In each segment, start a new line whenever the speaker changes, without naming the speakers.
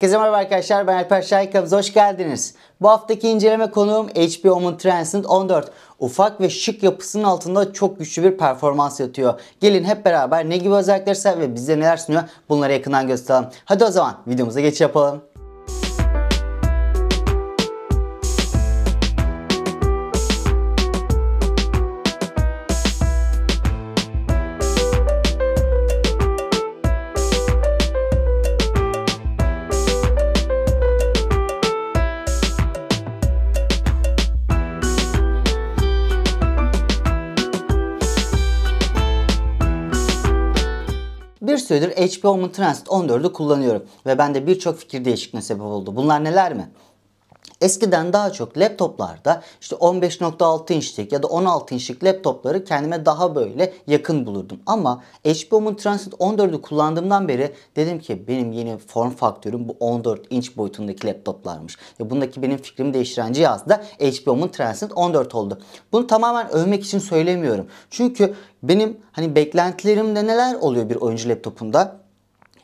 Herkese merhaba arkadaşlar ben Alper Şahin kanalımıza hoş geldiniz. Bu haftaki inceleme konuğum HP Omen Transcend 14. Ufak ve şık yapısının altında çok güçlü bir performans yatıyor. Gelin hep beraber ne gibi özellikleri ve bize neler sunuyor bunları yakından gösterelim. Hadi o zaman videomuza geç yapalım. Bir süredir HP Home Transit 14'ü kullanıyorum ve bende birçok fikir değişikliğine sebep oldu. Bunlar neler mi? Eskiden daha çok laptoplarda işte 15.6 inçlik ya da 16 inçlik laptopları kendime daha böyle yakın bulurdum. Ama HPO'mun Transit 14'ü kullandığımdan beri dedim ki benim yeni form faktörüm bu 14 inç boyutundaki laptoplarmış. Ya bundaki benim fikrimi değiştiren cihaz da HPO'mun Transit 14 oldu. Bunu tamamen övmek için söylemiyorum. Çünkü benim hani beklentilerimde neler oluyor bir oyuncu laptopunda?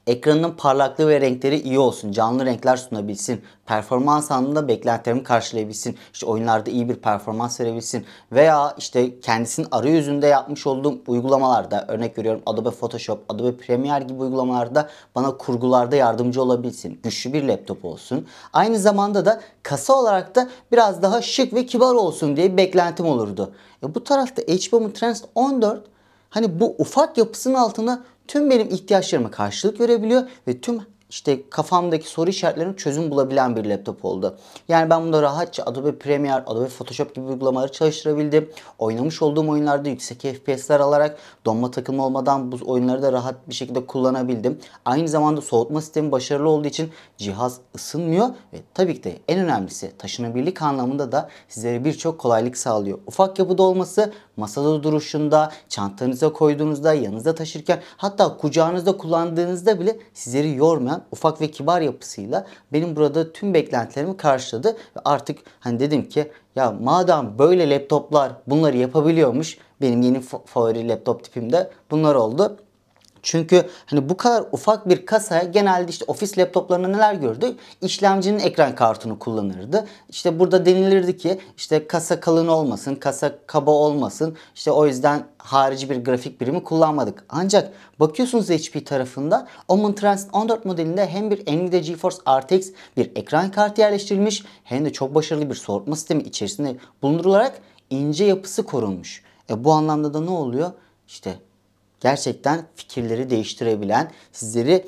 Ekranının parlaklığı ve renkleri iyi olsun. Canlı renkler sunabilsin. Performans anlamında beklentilerimi karşılayabilsin. İşte oyunlarda iyi bir performans verebilsin. Veya işte kendisinin arayüzünde yapmış olduğum uygulamalarda örnek veriyorum Adobe Photoshop, Adobe Premiere gibi uygulamalarda bana kurgularda yardımcı olabilsin. Güçlü bir laptop olsun. Aynı zamanda da kasa olarak da biraz daha şık ve kibar olsun diye bir beklentim olurdu. E bu tarafta HBO Trends 14 Hani bu ufak yapısının altında tüm benim ihtiyaçlarıma karşılık görebiliyor ve tüm işte kafamdaki soru işaretlerinin çözüm bulabilen bir laptop oldu. Yani ben bunda rahatça Adobe Premiere, Adobe Photoshop gibi uygulamaları çalıştırabildim. Oynamış olduğum oyunlarda yüksek FPS'ler alarak donma takımı olmadan bu oyunları da rahat bir şekilde kullanabildim. Aynı zamanda soğutma sistemi başarılı olduğu için cihaz ısınmıyor ve tabii ki de en önemlisi taşınabilirlik anlamında da sizlere birçok kolaylık sağlıyor. Ufak yapıda olması masada duruşunda, çantanıza koyduğunuzda, yanınıza taşırken hatta kucağınızda kullandığınızda bile sizleri yormayan ufak ve kibar yapısıyla benim burada tüm beklentilerimi karşıladı ve artık hani dedim ki ya madem böyle laptoplar bunları yapabiliyormuş benim yeni favori laptop tipim de bunlar oldu. Çünkü hani bu kadar ufak bir kasaya genelde işte ofis laptoplarında neler gördü İşlemcinin ekran kartını kullanırdı. İşte burada denilirdi ki işte kasa kalın olmasın, kasa kaba olmasın. İşte o yüzden harici bir grafik birimi kullanmadık. Ancak bakıyorsunuz HP tarafında Omen Transit 14 modelinde hem bir Nvidia GeForce RTX bir ekran kartı yerleştirilmiş hem de çok başarılı bir soğutma sistemi içerisinde bulundurularak ince yapısı korunmuş. E bu anlamda da ne oluyor? İşte gerçekten fikirleri değiştirebilen, sizleri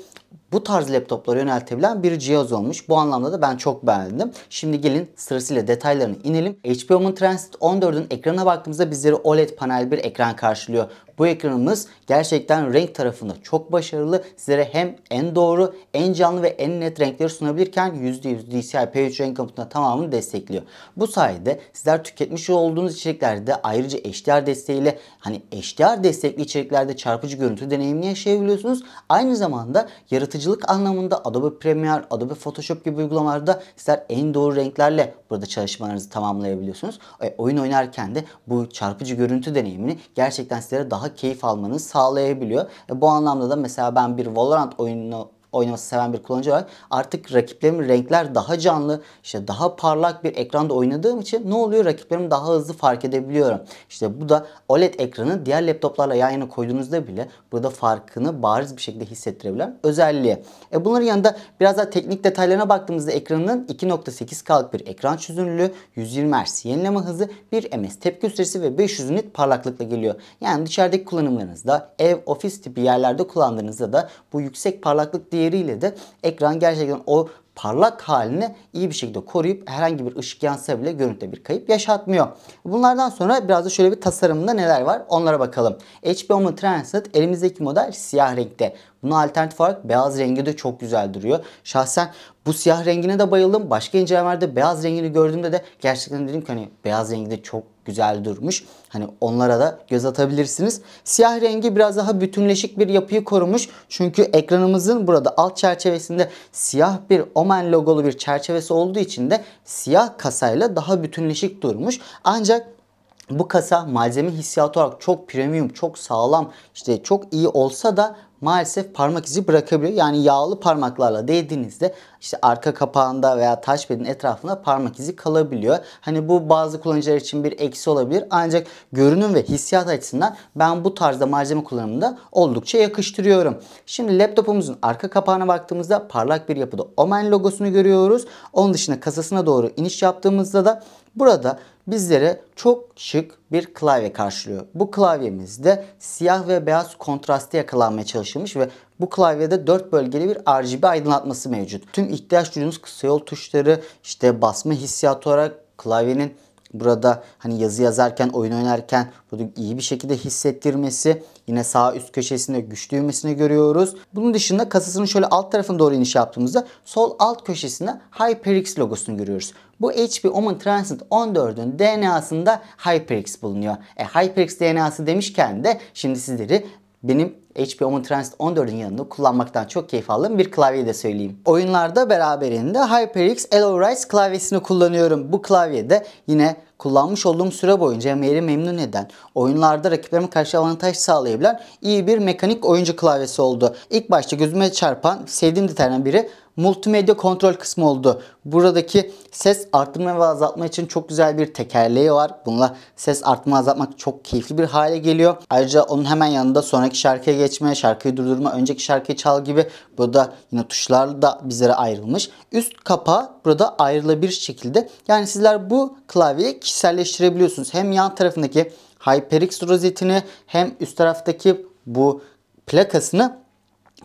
bu tarz laptoplara yöneltebilen bir cihaz olmuş. Bu anlamda da ben çok beğendim. Şimdi gelin sırasıyla detaylarını inelim. HP Omen Transit 14'ün ekranına baktığımızda bizleri OLED panel bir ekran karşılıyor. Bu ekranımız gerçekten renk tarafında çok başarılı. Sizlere hem en doğru, en canlı ve en net renkleri sunabilirken %100 DCI-P3 renk komutuna tamamını destekliyor. Bu sayede sizler tüketmiş olduğunuz içeriklerde ayrıca HDR desteğiyle hani HDR destekli içeriklerde çarpıcı görüntü deneyimini yaşayabiliyorsunuz. Aynı zamanda yaratıcı kullanıcılık anlamında Adobe Premiere, Adobe Photoshop gibi uygulamalarda sizler en doğru renklerle burada çalışmalarınızı tamamlayabiliyorsunuz. E, oyun oynarken de bu çarpıcı görüntü deneyimini gerçekten sizlere daha keyif almanızı sağlayabiliyor. E, bu anlamda da mesela ben bir Valorant oyununu oynaması seven bir kullanıcı olarak artık rakiplerimin renkler daha canlı, işte daha parlak bir ekranda oynadığım için ne oluyor? Rakiplerimi daha hızlı fark edebiliyorum. İşte bu da OLED ekranı diğer laptoplarla yan yana koyduğunuzda bile burada farkını bariz bir şekilde hissettirebilen özelliği. E bunların yanında biraz daha teknik detaylarına baktığımızda ekranın 2.8K'lık bir ekran çözünürlüğü, 120 Hz yenileme hızı, 1 ms tepki süresi ve 500 nit parlaklıkla geliyor. Yani dışarıdaki kullanımlarınızda, ev, ofis tipi yerlerde kullandığınızda da bu yüksek parlaklık diye değeriyle de ekran gerçekten o parlak halini iyi bir şekilde koruyup herhangi bir ışık yansa bile görüntüde bir kayıp yaşatmıyor. Bunlardan sonra biraz da şöyle bir tasarımında neler var onlara bakalım. HP Home Transit elimizdeki model siyah renkte. Buna alternatif olarak beyaz rengi de çok güzel duruyor. Şahsen bu siyah rengine de bayıldım. Başka incelemelerde beyaz rengini gördüğümde de gerçekten dedim ki hani beyaz rengi de çok güzel durmuş. Hani onlara da göz atabilirsiniz. Siyah rengi biraz daha bütünleşik bir yapıyı korumuş. Çünkü ekranımızın burada alt çerçevesinde siyah bir Omen logolu bir çerçevesi olduğu için de siyah kasayla daha bütünleşik durmuş. Ancak bu kasa malzeme hissiyatı olarak çok premium, çok sağlam, işte çok iyi olsa da maalesef parmak izi bırakabiliyor. Yani yağlı parmaklarla değdiğinizde işte arka kapağında veya taş pedin etrafında parmak izi kalabiliyor. Hani bu bazı kullanıcılar için bir eksi olabilir. Ancak görünüm ve hissiyat açısından ben bu tarzda malzeme kullanımında oldukça yakıştırıyorum. Şimdi laptopumuzun arka kapağına baktığımızda parlak bir yapıda Omen logosunu görüyoruz. Onun dışında kasasına doğru iniş yaptığımızda da Burada bizlere çok şık bir klavye karşılıyor. Bu klavyemizde siyah ve beyaz kontrastı yakalanmaya çalışılmış ve bu klavyede 4 bölgeli bir RGB aydınlatması mevcut. Tüm ihtiyaç duyduğunuz kısa yol tuşları, işte basma hissiyatı olarak klavyenin burada hani yazı yazarken, oyun oynarken bunu iyi bir şekilde hissettirmesi. Yine sağ üst köşesinde güç düğmesini görüyoruz. Bunun dışında kasasının şöyle alt tarafına doğru iniş yaptığımızda sol alt köşesinde HyperX logosunu görüyoruz. Bu HP Omen Transit 14'ün DNA'sında HyperX bulunuyor. E, HyperX DNA'sı demişken de şimdi sizleri benim HP Omen Transit 14'ün yanında kullanmaktan çok keyif aldığım bir klavye de söyleyeyim. Oyunlarda beraberinde HyperX Ellowrise klavyesini kullanıyorum. Bu klavyede yine kullanmış olduğum süre boyunca beni memnun eden, oyunlarda rakiplerime karşı avantaj sağlayabilen iyi bir mekanik oyuncu klavyesi oldu. İlk başta gözüme çarpan sevdiğim detaylardan biri multimedya kontrol kısmı oldu. Buradaki ses arttırma ve azaltma için çok güzel bir tekerleği var. Bununla ses arttırma azaltmak çok keyifli bir hale geliyor. Ayrıca onun hemen yanında sonraki şarkıya geçme, şarkıyı durdurma, önceki şarkıyı çal gibi burada yine tuşlar da bizlere ayrılmış. Üst kapağı burada ayrılabilir şekilde. Yani sizler bu klavyeyi kişiselleştirebiliyorsunuz. Hem yan tarafındaki HyperX rozetini hem üst taraftaki bu plakasını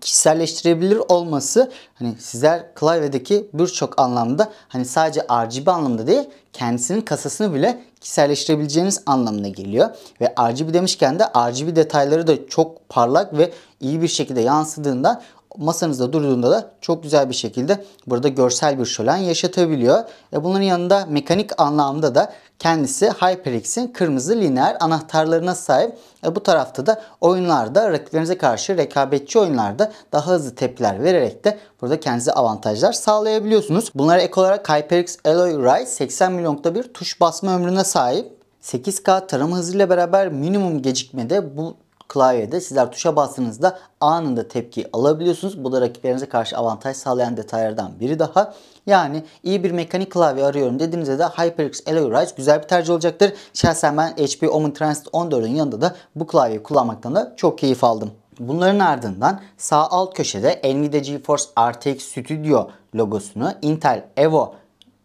kişiselleştirebilir olması hani sizler klavyedeki birçok anlamda hani sadece RGB anlamda değil kendisinin kasasını bile kişiselleştirebileceğiniz anlamına geliyor. Ve RGB demişken de RGB detayları da çok parlak ve iyi bir şekilde yansıdığında masanızda durduğunda da çok güzel bir şekilde burada görsel bir şölen yaşatabiliyor. E bunların yanında mekanik anlamda da kendisi HyperX'in kırmızı lineer anahtarlarına sahip. E bu tarafta da oyunlarda rakiplerinize karşı rekabetçi oyunlarda daha hızlı tepkiler vererek de burada kendinize avantajlar sağlayabiliyorsunuz. Bunlara ek olarak HyperX Alloy Rise 80 milyonlukta bir tuş basma ömrüne sahip. 8K tarama hızıyla beraber minimum gecikmede bu klavyede sizler tuşa bastığınızda anında tepki alabiliyorsunuz. Bu da rakiplerinize karşı avantaj sağlayan detaylardan biri daha. Yani iyi bir mekanik klavye arıyorum dediğinizde de HyperX Alloy Elliorise güzel bir tercih olacaktır. Şahsen ben HP Omen Transit 14'ün yanında da bu klavyeyi kullanmaktan da çok keyif aldım. Bunların ardından sağ alt köşede Nvidia GeForce RTX Studio logosunu Intel Evo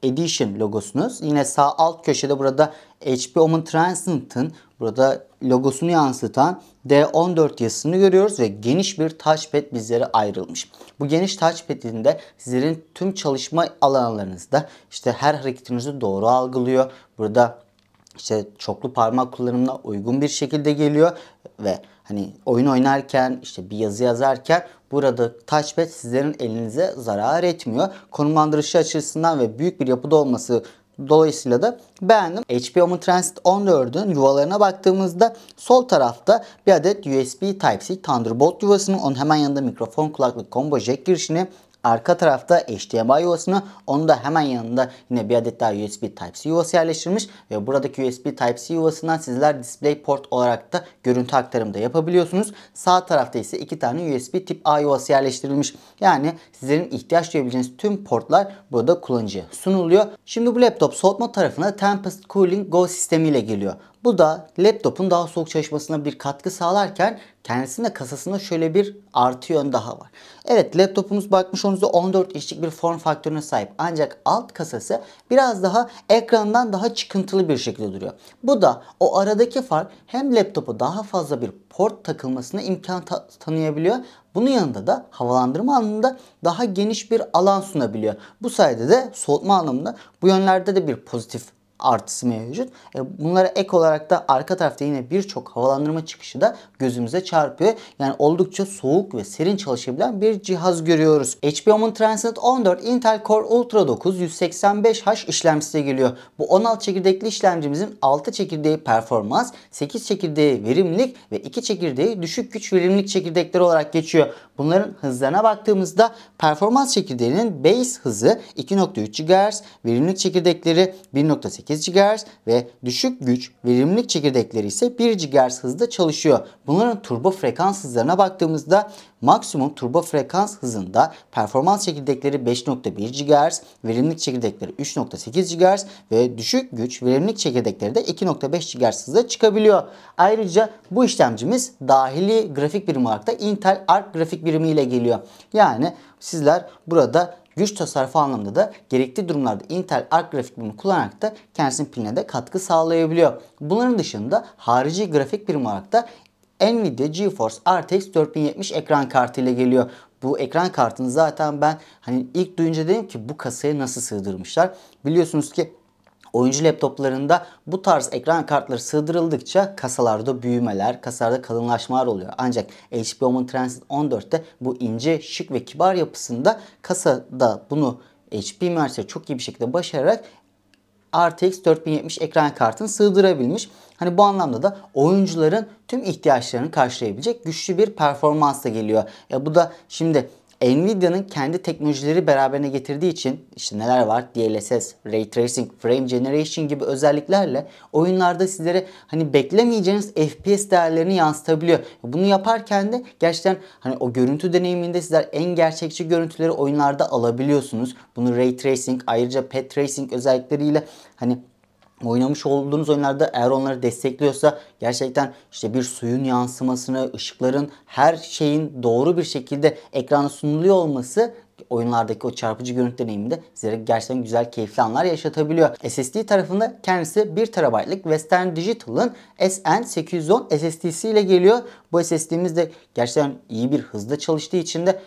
Edition logosunuz. Yine sağ alt köşede burada HP Omen Transcendent'ın burada logosunu yansıtan D14 yazısını görüyoruz ve geniş bir touchpad bizlere ayrılmış. Bu geniş touchpad'in de sizlerin tüm çalışma alanlarınızda işte her hareketinizi doğru algılıyor. Burada işte çoklu parmak kullanımına uygun bir şekilde geliyor ve hani oyun oynarken işte bir yazı yazarken Burada touchpad sizlerin elinize zarar etmiyor. Konumlandırışı açısından ve büyük bir yapıda olması Dolayısıyla da beğendim. HP Home Transit 14'ün yuvalarına baktığımızda sol tarafta bir adet USB Type-C Thunderbolt yuvasını, onun hemen yanında mikrofon kulaklık combo jack girişini, Arka tarafta HDMI yuvasını onu da hemen yanında yine bir adet daha USB Type-C yuvası yerleştirmiş ve buradaki USB Type-C yuvasından sizler DisplayPort olarak da görüntü aktarımı da yapabiliyorsunuz. Sağ tarafta ise iki tane USB tip A yuvası yerleştirilmiş. Yani sizlerin ihtiyaç duyabileceğiniz tüm portlar burada kullanıcıya sunuluyor. Şimdi bu laptop soğutma tarafına Tempest Cooling Go sistemiyle geliyor. Bu da laptopun daha soğuk çalışmasına bir katkı sağlarken kendisinin de kasasında şöyle bir artı yön daha var. Evet laptopumuz bakmış olduğunuzda 14 inçlik bir form faktörüne sahip ancak alt kasası biraz daha ekrandan daha çıkıntılı bir şekilde duruyor. Bu da o aradaki fark hem laptopu daha fazla bir port takılmasına imkan ta tanıyabiliyor. Bunun yanında da havalandırma anlamında daha geniş bir alan sunabiliyor. Bu sayede de soğutma anlamında bu yönlerde de bir pozitif artısı mevcut. E, bunlara ek olarak da arka tarafta yine birçok havalandırma çıkışı da gözümüze çarpıyor. Yani oldukça soğuk ve serin çalışabilen bir cihaz görüyoruz. HPO'nun Transnet 14 Intel Core Ultra 9 185H işlemcisi geliyor. Bu 16 çekirdekli işlemcimizin 6 çekirdeği performans, 8 çekirdeği verimlilik ve 2 çekirdeği düşük güç verimlilik çekirdekleri olarak geçiyor. Bunların hızlarına baktığımızda performans çekirdeğinin base hızı 2.3 GHz, verimlilik çekirdekleri 1.8 8 GHz ve düşük güç verimlilik çekirdekleri ise 1 GHz hızda çalışıyor. Bunların turbo frekans hızlarına baktığımızda maksimum turbo frekans hızında performans çekirdekleri 5.1 GHz, verimlilik çekirdekleri 3.8 GHz ve düşük güç verimlilik çekirdekleri de 2.5 GHz hızda çıkabiliyor. Ayrıca bu işlemcimiz dahili grafik birimi olarak da Intel Arc grafik birimi ile geliyor. Yani sizler burada güç tasarrufu anlamında da gerekli durumlarda Intel Arc grafik birimini kullanarak da kendisinin piline de katkı sağlayabiliyor. Bunların dışında harici grafik birim olarak da Nvidia GeForce RTX 4070 ekran kartı ile geliyor. Bu ekran kartını zaten ben hani ilk duyunca dedim ki bu kasaya nasıl sığdırmışlar. Biliyorsunuz ki oyuncu laptoplarında bu tarz ekran kartları sığdırıldıkça kasalarda büyümeler, kasalarda kalınlaşmalar oluyor. Ancak HP Omen Transit 14'te bu ince, şık ve kibar yapısında kasada bunu HP Mercer çok iyi bir şekilde başararak RTX 4070 ekran kartını sığdırabilmiş. Hani bu anlamda da oyuncuların tüm ihtiyaçlarını karşılayabilecek güçlü bir performansla geliyor. Ya bu da şimdi Nvidia'nın kendi teknolojileri beraberine getirdiği için işte neler var? DLSS, Ray Tracing, Frame Generation gibi özelliklerle oyunlarda sizlere hani beklemeyeceğiniz FPS değerlerini yansıtabiliyor. Bunu yaparken de gerçekten hani o görüntü deneyiminde sizler en gerçekçi görüntüleri oyunlarda alabiliyorsunuz. Bunu Ray Tracing ayrıca Pet Tracing özellikleriyle hani oynamış olduğunuz oyunlarda eğer onları destekliyorsa gerçekten işte bir suyun yansımasını, ışıkların her şeyin doğru bir şekilde ekrana sunuluyor olması oyunlardaki o çarpıcı görüntü deneyiminde size gerçekten güzel keyifli anlar yaşatabiliyor. SSD tarafında kendisi 1 TB'lık Western Digital'ın SN810 SSD'si ile geliyor. Bu SSD'miz de gerçekten iyi bir hızda çalıştığı için de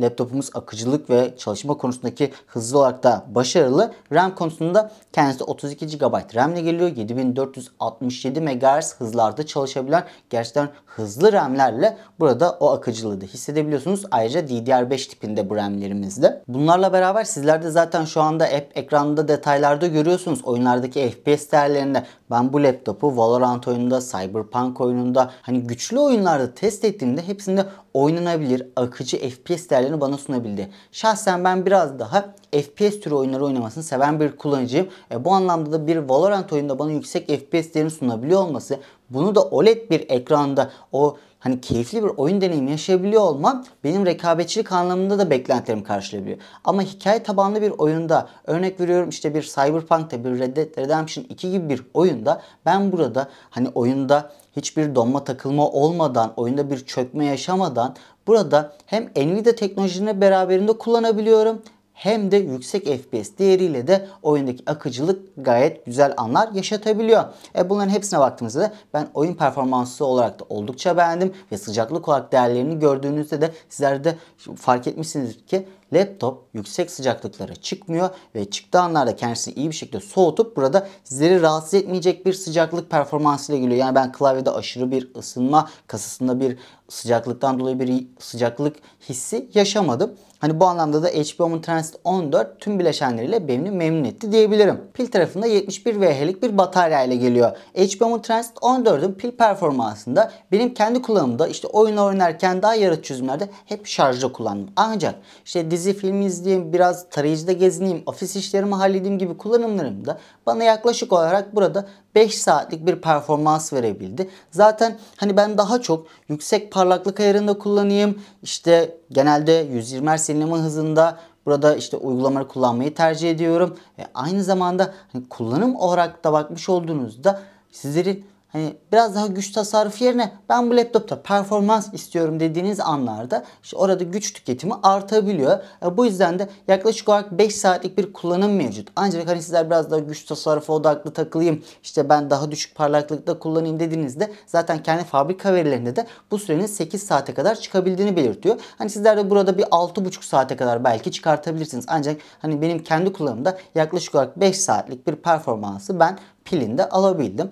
laptopumuz akıcılık ve çalışma konusundaki hızlı olarak da başarılı. RAM konusunda kendisi 32 GB RAM ile geliyor. 7467 MHz hızlarda çalışabilen gerçekten hızlı RAM'lerle burada o akıcılığı da hissedebiliyorsunuz. Ayrıca DDR5 tipinde bu RAM'lerimizde. Bunlarla beraber sizlerde zaten şu anda app ekranında detaylarda görüyorsunuz. Oyunlardaki FPS değerlerinde ben bu laptopu Valorant oyununda, Cyberpunk oyununda hani güçlü oyunlarda test ettiğimde hepsinde oynanabilir akıcı FPS isterlerini bana sunabildi. Şahsen ben biraz daha FPS türü oyunları oynamasını seven bir kullanıcıyım. E, bu anlamda da bir Valorant oyunda bana yüksek FPS değerini sunabiliyor olması bunu da OLED bir ekranda o hani keyifli bir oyun deneyimi yaşayabiliyor olmam benim rekabetçilik anlamında da beklentilerimi karşılayabiliyor. Ama hikaye tabanlı bir oyunda örnek veriyorum işte bir Cyberpunk'ta bir Red Dead Redemption 2 gibi bir oyunda ben burada hani oyunda hiçbir donma takılma olmadan, oyunda bir çökme yaşamadan burada hem Nvidia teknolojilerini beraberinde kullanabiliyorum hem de yüksek FPS değeriyle de oyundaki akıcılık gayet güzel anlar yaşatabiliyor. E bunların hepsine baktığımızda da ben oyun performansı olarak da oldukça beğendim ve sıcaklık olarak değerlerini gördüğünüzde de sizler de fark etmişsiniz ki laptop yüksek sıcaklıklara çıkmıyor ve çıktığı anlarda kendisini iyi bir şekilde soğutup burada sizleri rahatsız etmeyecek bir sıcaklık performansıyla geliyor. Yani ben klavyede aşırı bir ısınma, kasasında bir sıcaklıktan dolayı bir sıcaklık hissi yaşamadım. Hani bu anlamda da HP Home Transit 14 tüm bileşenleriyle beni memnun etti diyebilirim. Pil tarafında 71 Wh'lik bir batarya ile geliyor. HP Home Transit 14'ün pil performansında benim kendi kullanımda işte oyun oynarken daha yaratıcı çözümlerde hep şarjda kullandım. Ancak işte dizi film izleyeyim, biraz tarayıcıda gezineyim, ofis işlerimi halledeyim gibi kullanımlarımda bana yaklaşık olarak burada 5 saatlik bir performans verebildi. Zaten hani ben daha çok yüksek parlaklık ayarında kullanayım. İşte genelde 120 Hz yenileme hızında Burada işte uygulamaları kullanmayı tercih ediyorum. Ve aynı zamanda hani kullanım olarak da bakmış olduğunuzda sizlerin hani biraz daha güç tasarrufu yerine ben bu laptopta performans istiyorum dediğiniz anlarda işte orada güç tüketimi artabiliyor. E, bu yüzden de yaklaşık olarak 5 saatlik bir kullanım mevcut. Ancak hani sizler biraz daha güç tasarrufu odaklı takılayım işte ben daha düşük parlaklıkta kullanayım dediğinizde zaten kendi fabrika verilerinde de bu sürenin 8 saate kadar çıkabildiğini belirtiyor. Hani sizler de burada bir 6,5 saate kadar belki çıkartabilirsiniz. Ancak hani benim kendi kullanımda yaklaşık olarak 5 saatlik bir performansı ben pilinde alabildim.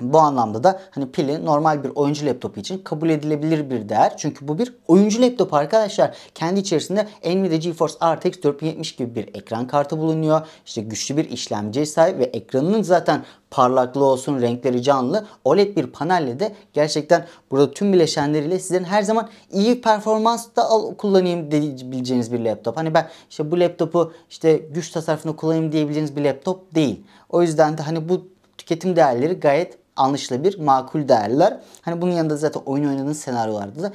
Bu anlamda da hani pili normal bir oyuncu laptopu için kabul edilebilir bir değer. Çünkü bu bir oyuncu laptop arkadaşlar. Kendi içerisinde Nvidia GeForce RTX 4070 gibi bir ekran kartı bulunuyor. İşte güçlü bir işlemciye sahip ve ekranının zaten parlaklığı olsun, renkleri canlı. OLED bir panelle de gerçekten burada tüm bileşenleriyle sizlerin her zaman iyi performans da al, kullanayım diyebileceğiniz bir laptop. Hani ben işte bu laptopu işte güç tasarrufunu kullanayım diyebileceğiniz bir laptop değil. O yüzden de hani bu tüketim değerleri gayet anlaşılabilir, makul değerler. Hani bunun yanında zaten oyun oynadığınız senaryolarda da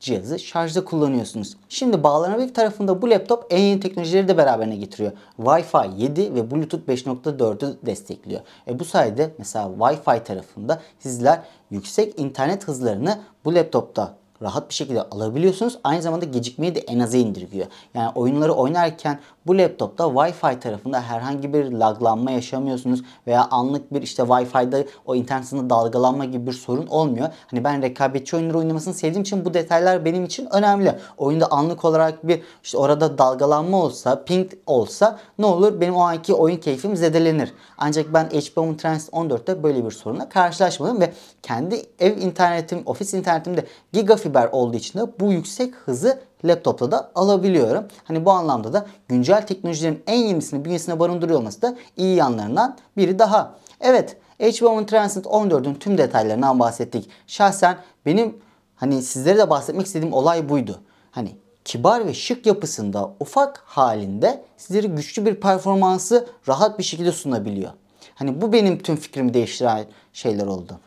cihazı şarjda kullanıyorsunuz. Şimdi bağlanabilir tarafında bu laptop en yeni teknolojileri de beraberine getiriyor. Wi-Fi 7 ve Bluetooth 5.4'ü destekliyor. E bu sayede mesela Wi-Fi tarafında sizler yüksek internet hızlarını bu laptopta rahat bir şekilde alabiliyorsunuz. Aynı zamanda gecikmeyi de en aza indirgiyor. Yani oyunları oynarken bu laptopta Wi-Fi tarafında herhangi bir laglanma yaşamıyorsunuz veya anlık bir işte wi fide o internet sınırında dalgalanma gibi bir sorun olmuyor. Hani ben rekabetçi oyunları oynamasını sevdiğim için bu detaylar benim için önemli. Oyunda anlık olarak bir işte orada dalgalanma olsa, ping olsa ne olur benim o anki oyun keyfim zedelenir. Ancak ben HBO Transit 14'te böyle bir sorunla karşılaşmadım ve kendi ev internetim, ofis internetimde gigafiber olduğu için de bu yüksek hızı Laptop'ta da alabiliyorum. Hani bu anlamda da güncel teknolojilerin en yenisini bünyesine barındırıyor olması da iyi yanlarından biri daha. Evet HBO Transit 14'ün tüm detaylarından bahsettik. Şahsen benim hani sizlere de bahsetmek istediğim olay buydu. Hani kibar ve şık yapısında ufak halinde sizlere güçlü bir performansı rahat bir şekilde sunabiliyor. Hani bu benim tüm fikrimi değiştiren şeyler oldu.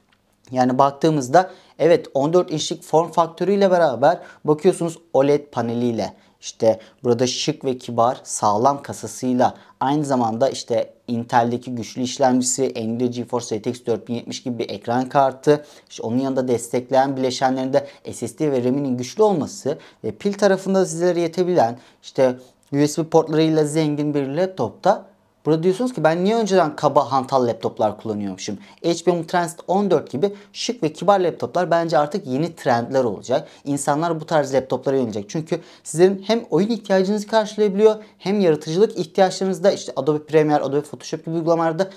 Yani baktığımızda Evet 14 inçlik form faktörüyle beraber bakıyorsunuz OLED paneliyle işte burada şık ve kibar sağlam kasasıyla aynı zamanda işte Intel'deki güçlü işlemcisi NVIDIA GeForce RTX 4070 gibi bir ekran kartı işte onun yanında destekleyen bileşenlerinde SSD ve RAM'inin güçlü olması ve pil tarafında sizlere yetebilen işte USB portlarıyla zengin bir laptopta Burada diyorsunuz ki ben niye önceden kaba hantal laptoplar kullanıyormuşum? HP Transit 14 gibi şık ve kibar laptoplar bence artık yeni trendler olacak. İnsanlar bu tarz laptoplara yönelecek. Çünkü sizin hem oyun ihtiyacınızı karşılayabiliyor hem yaratıcılık ihtiyaçlarınızda işte Adobe Premiere, Adobe Photoshop gibi uygulamalarda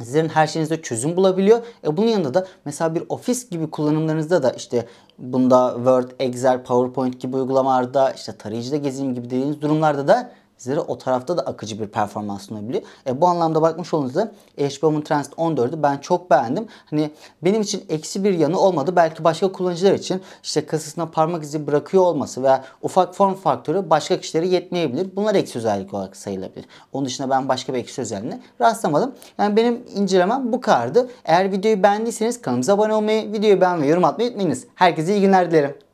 sizlerin her şeyinizde çözüm bulabiliyor. E bunun yanında da mesela bir ofis gibi kullanımlarınızda da işte bunda Word, Excel, PowerPoint gibi uygulamalarda işte tarayıcıda gezeyim gibi dediğiniz durumlarda da Zira o tarafta da akıcı bir performans sunabiliyor. E, bu anlamda bakmış olduğunuzda Ashbom'un Transit 14'ü ben çok beğendim. Hani benim için eksi bir yanı olmadı. Belki başka kullanıcılar için işte kasasına parmak izi bırakıyor olması veya ufak form faktörü başka kişilere yetmeyebilir. Bunlar eksi özellik olarak sayılabilir. Onun dışında ben başka bir eksi özelliğine rastlamadım. Yani benim incelemem bu kadardı. Eğer videoyu beğendiyseniz kanalımıza abone olmayı, videoyu beğenmeyi, yorum atmayı unutmayınız. Herkese iyi günler dilerim.